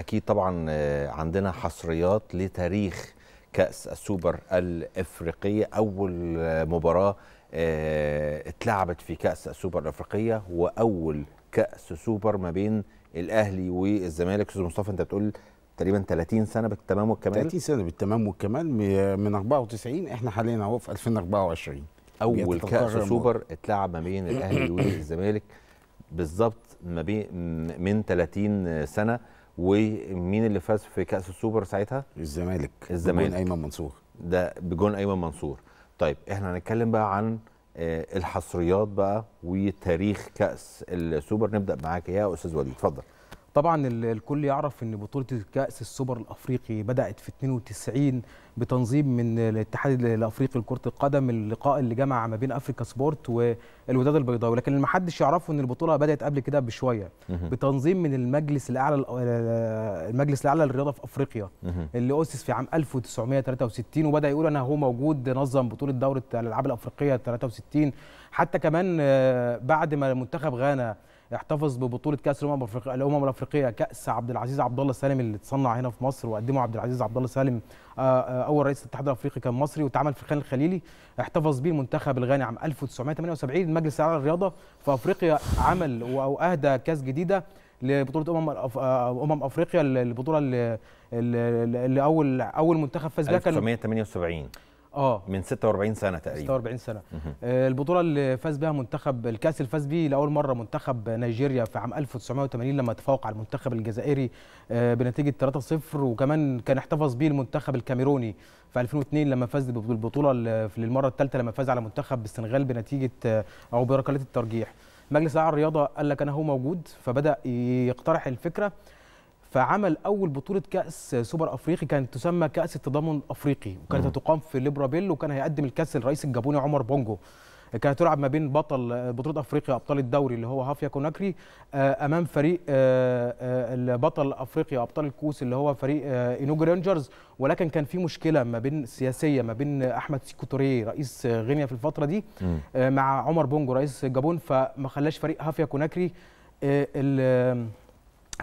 اكيد طبعا آه، عندنا حصريات لتاريخ كاس السوبر الافريقيه اول آه، مباراه آه، اتلعبت في كاس السوبر الافريقيه واول كاس سوبر ما بين الاهلي والزمالك استاذ مصطفى انت بتقول تقريبا 30 سنه بالتمام والكمال 30 سنه بالتمام والكمال من 94 احنا حاليا اهو في 2024 اول كاس سوبر اتلعب ما بين الاهلي والزمالك بالظبط ما بين من 30 سنه ومين اللي فاز في كاس السوبر ساعتها الزمالك الزمالك بجون ايمن منصور ده بجون ايمن منصور طيب احنا هنتكلم بقى عن آه، الحصريات بقى وتاريخ كاس السوبر نبدا معاك يا استاذ وليد اتفضل طبعا الكل يعرف ان بطوله كاس السوبر الافريقي بدات في 92 بتنظيم من الاتحاد الافريقي لكره القدم اللقاء اللي جمع ما بين افريكا سبورت والوداد البيضاوي لكن اللي محدش يعرفه ان البطوله بدات قبل كده بشويه بتنظيم من المجلس الاعلى المجلس الاعلى للرياضه في افريقيا اللي اسس في عام 1963 وبدا يقول انا هو موجود نظم بطوله دوره الالعاب الافريقيه 63 حتى كمان آه، بعد ما منتخب غانا احتفظ ببطوله كاس الامم الافريقيه الامم الافريقيه كاس عبد العزيز عبد الله سالم اللي اتصنع هنا في مصر وقدمه عبد العزيز عبد الله سالم آه، آه، اول رئيس الاتحاد الافريقي كان مصري واتعمل في الخان الخليلي احتفظ به المنتخب الغاني عام 1978 المجلس الاعلى للرياضه في افريقيا عمل او اهدى كاس جديده لبطوله امم آه، امم افريقيا البطوله اللي, اللي اول اول منتخب فاز بها كان 1978 اه من 46 سنه تقريبا 46 سنه آه البطوله اللي فاز بها منتخب الكاس اللي فاز بيه لاول مره منتخب نيجيريا في عام 1980 لما تفوق على المنتخب الجزائري آه بنتيجه 3-0 وكمان كان احتفظ بيه المنتخب الكاميروني في 2002 لما فاز بالبطوله للمره الثالثه لما فاز على منتخب السنغال بنتيجه او آه، بركلات الترجيح مجلس الرياضه قال لك انا هو موجود فبدا يقترح الفكره فعمل اول بطوله كاس سوبر افريقي كانت تسمى كاس التضامن الافريقي وكانت هتقام في ليبرابيل وكان هيقدم الكاس الرئيس الجابوني عمر بونجو كانت تلعب ما بين بطل بطوله افريقيا ابطال الدوري اللي هو هافيا كوناكري آه، امام فريق آه، آه، بطل افريقيا ابطال الكوس اللي هو فريق انوجو رينجرز ولكن كان في مشكله ما بين سياسيه ما بين احمد سيكوتوري رئيس غينيا في الفتره دي مع عمر بونجو رئيس جابون فما خلاش فريق هافيا كوناكري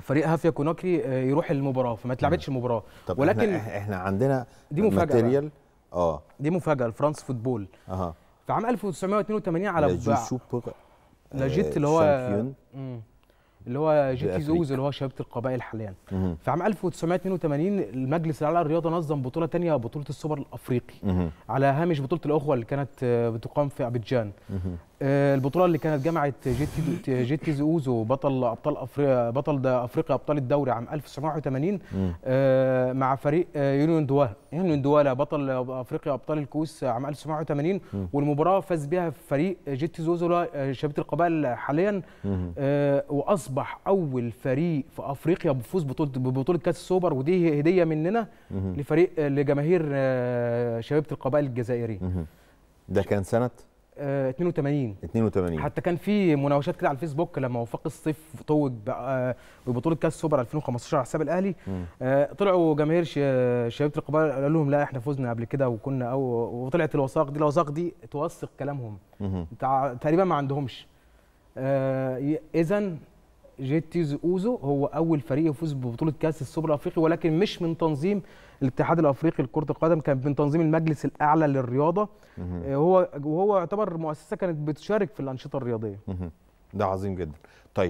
فريق هافيا كوناكري آه، يروح المباراه فما تلعبتش نعم. المباراه طب ولكن احنا, احنا عندنا دي مفاجاه اه دي مفاجاه الفرنس فوتبول اها في عام 1982 على لا آه، جيت اللي هو اللي هو جي تي زوز اللي هو شباب القبائل حاليا في عام 1982 المجلس الاعلى للرياضه نظم بطوله ثانيه بطوله السوبر الافريقي على هامش بطوله الاخوه اللي كانت آه، بتقام في آه البطوله اللي كانت جمعت جيتي جيتي زوز بطل ابطال افريقيا بطل افريقيا ابطال الدوري عام 1981 آه، مع فريق آه، يونيون دوالا يونيون دوالا بطل افريقيا ابطال الكؤوس عام 1981 والمباراه فاز بها فريق جيتي زوز شبيبه القبائل حاليا واصبح اصبح اول فريق في افريقيا بفوز بطوله ببطوله كاس السوبر ودي هديه مننا لفريق لجماهير آه، شباب القبائل الجزائريه ده كان سنه 82 آه، 82 حتى كان في مناوشات كده على الفيسبوك لما وفاق الصيف توج آه، ببطوله كاس السوبر 2015 على حساب الاهلي طلعوا جماهير شباب القبائل قال لهم لا احنا فزنا قبل كده وكنا أو وطلعت الوثائق دي الوثائق دي توثق كلامهم تقريبا ما عندهمش اذا جيتيز اوزو هو اول فريق يفوز ببطوله كاس السوبر الافريقي ولكن مش من تنظيم الاتحاد الافريقي لكره القدم كان من تنظيم المجلس الاعلى للرياضه آه، هو وهو يعتبر مؤسسه كانت بتشارك في الانشطه الرياضيه ده عظيم جدا طيب